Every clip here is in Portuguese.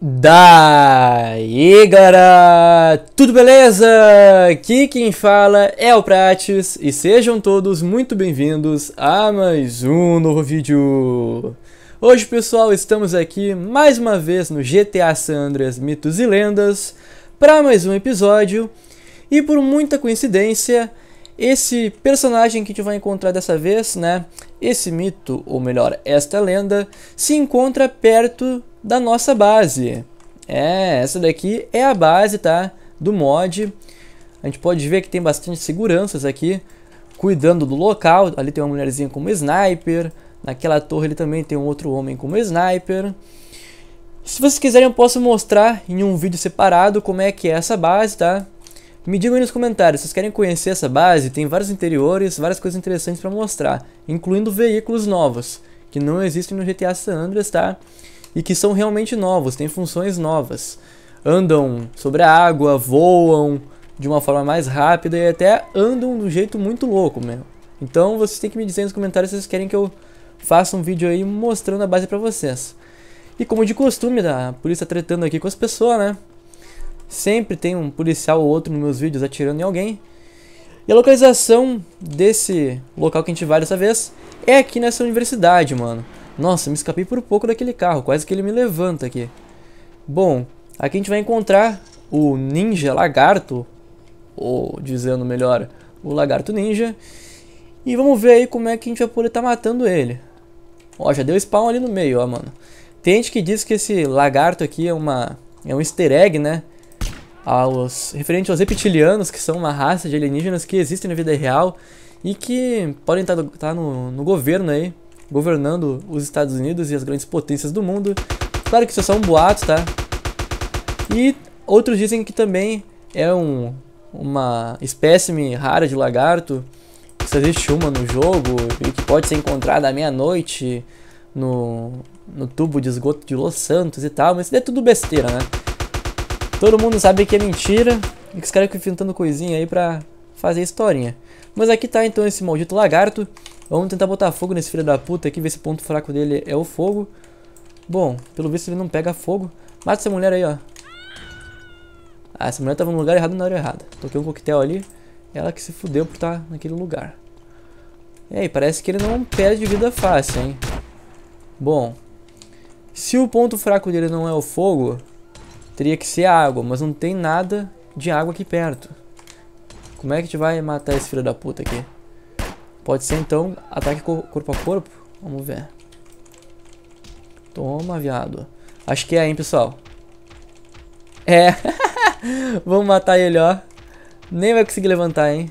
Daí galera, tudo beleza? Aqui quem fala é o Prates e sejam todos muito bem-vindos a mais um novo vídeo. Hoje pessoal, estamos aqui mais uma vez no GTA San Andreas Mitos e Lendas para mais um episódio e por muita coincidência esse personagem que a gente vai encontrar dessa vez, né? Esse mito, ou melhor, esta lenda, se encontra perto da nossa base. É, essa daqui é a base, tá? Do mod. A gente pode ver que tem bastante seguranças aqui, cuidando do local. Ali tem uma mulherzinha como sniper. Naquela torre ele também tem um outro homem como sniper. Se vocês quiserem eu posso mostrar em um vídeo separado como é que é essa base, tá? Me digam aí nos comentários, vocês querem conhecer essa base? Tem vários interiores, várias coisas interessantes para mostrar, incluindo veículos novos, que não existem no GTA San Andreas, tá? e que são realmente novos, têm funções novas. Andam sobre a água, voam de uma forma mais rápida e até andam de um jeito muito louco mesmo. Então vocês têm que me dizer nos comentários se vocês querem que eu faça um vídeo aí mostrando a base para vocês. E como de costume, a polícia tretando aqui com as pessoas, né? Sempre tem um policial ou outro nos meus vídeos atirando em alguém. E a localização desse local que a gente vai dessa vez é aqui nessa universidade, mano. Nossa, me escapei por pouco daquele carro, quase que ele me levanta aqui. Bom, aqui a gente vai encontrar o ninja lagarto, ou dizendo melhor, o lagarto ninja. E vamos ver aí como é que a gente vai poder estar tá matando ele. Ó, já deu spawn ali no meio, ó, mano. Tem gente que diz que esse lagarto aqui é uma é um easter egg, né? Aos, referente aos reptilianos, que são uma raça de alienígenas que existem na vida real e que podem estar tá, tá no, no governo aí, governando os Estados Unidos e as grandes potências do mundo. Claro que isso é só um boato, tá? E outros dizem que também é um, uma espécime rara de lagarto que só existe uma no jogo e que pode ser encontrada à meia-noite no, no tubo de esgoto de Los Santos e tal, mas isso é tudo besteira, né? Todo mundo sabe que é mentira e que os caras ficam inventando coisinha aí pra fazer historinha. Mas aqui tá então esse maldito lagarto Vamos tentar botar fogo nesse filho da puta aqui, ver se o ponto fraco dele é o fogo. Bom, pelo visto ele não pega fogo. Mata essa mulher aí, ó. Ah, essa mulher tava no lugar errado na hora errada. Toquei um coquetel ali. Ela que se fudeu por estar tá naquele lugar. E aí, parece que ele não perde vida fácil, hein? Bom, se o ponto fraco dele não é o fogo, teria que ser a água, mas não tem nada de água aqui perto. Como é que a gente vai matar esse filho da puta aqui? Pode ser então ataque corpo a corpo. Vamos ver. Toma, viado. Acho que é, hein, pessoal. É. vamos matar ele, ó. Nem vai conseguir levantar, hein.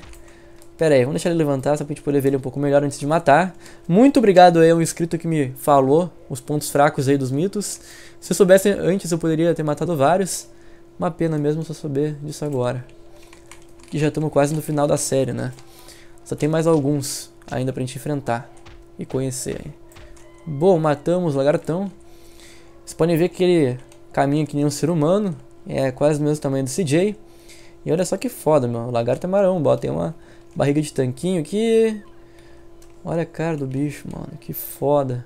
Pera aí, vamos deixar ele levantar só pra gente poder ver ele um pouco melhor antes de matar. Muito obrigado aí ao inscrito que me falou os pontos fracos aí dos mitos. Se eu soubesse antes, eu poderia ter matado vários. Uma pena mesmo só saber disso agora. Que já estamos quase no final da série, né? Só tem mais alguns ainda pra gente enfrentar e conhecer. Bom, matamos o lagartão. Vocês podem ver que ele caminha que nem um ser humano. É quase do mesmo tamanho do CJ. E olha só que foda, meu. O lagarto é bota Tem uma barriga de tanquinho aqui. Olha a cara do bicho, mano. Que foda.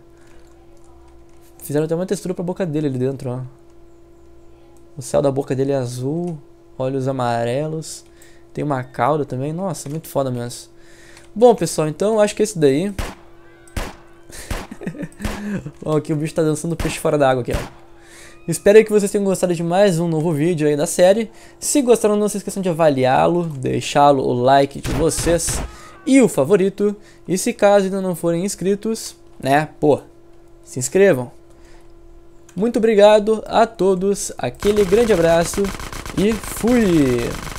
Fizeram até uma textura pra boca dele ali dentro, ó. O céu da boca dele é azul. Olhos amarelos. Tem uma cauda também. Nossa, muito foda mesmo. Bom, pessoal, então acho que é esse daí. Bom, aqui o bicho tá dançando peixe fora da água aqui, ó. Espero que vocês tenham gostado de mais um novo vídeo aí da série. Se gostaram, não se esqueçam de avaliá-lo, deixá-lo o like de vocês e o favorito. E se caso ainda não forem inscritos, né, pô, se inscrevam. Muito obrigado a todos, aquele grande abraço e fui!